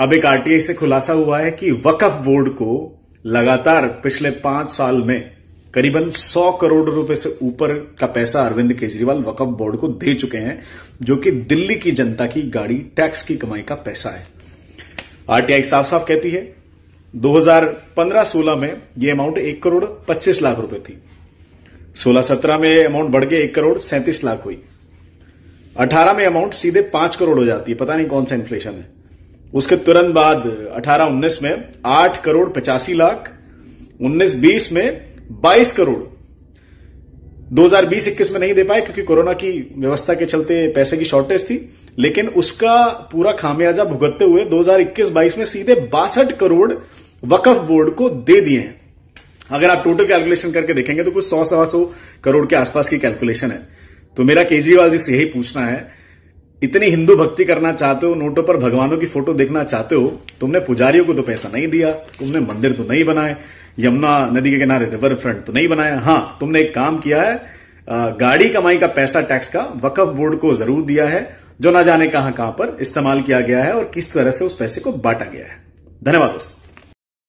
अब एक आरटीआई से खुलासा हुआ है कि वकफ बोर्ड को लगातार पिछले पांच साल में करीबन 100 करोड़ रुपए से ऊपर का पैसा अरविंद केजरीवाल वकफ बोर्ड को दे चुके हैं जो कि दिल्ली की जनता की गाड़ी टैक्स की कमाई का पैसा है आरटीआई साफ साफ कहती है 2015-16 में यह अमाउंट एक करोड़ 25 लाख रुपए थी 16-17 में अमाउंट बढ़ के एक करोड़ सैंतीस लाख हुई 18 में अमाउंट सीधे पांच करोड़ हो जाती है पता नहीं कौन सा इन्फ्लेशन है उसके तुरंत बाद 18-19 में 8 करोड़ पचासी लाख 19-20 में 22 करोड़ 2020-21 में नहीं दे पाए क्योंकि कोरोना की व्यवस्था के चलते पैसे की शॉर्टेज थी लेकिन उसका पूरा खामियाजा भुगतते हुए 2021-22 में सीधे बासठ करोड़ वकफ बोर्ड को दे दिए हैं अगर आप टोटल कैलकुलेशन करके देखेंगे तो कुछ सौ सवा सौ करोड़ के आसपास की कैलकुलेशन है तो मेरा केजरीवाल जी से यही पूछना है इतनी हिंदू भक्ति करना चाहते हो नोटों पर भगवानों की फोटो देखना चाहते हो तुमने पुजारियों को तो पैसा नहीं दिया तुमने मंदिर तो नहीं बनाए यमुना नदी के किनारे रिवर फ्रंट तो नहीं बनाया हाँ तुमने एक काम किया है गाड़ी कमाई का पैसा टैक्स का वकफ बोर्ड को जरूर दिया है जो ना जाने कहां कहां पर इस्तेमाल किया गया है और किस तरह से उस पैसे को बांटा गया है धन्यवाद दोस्तों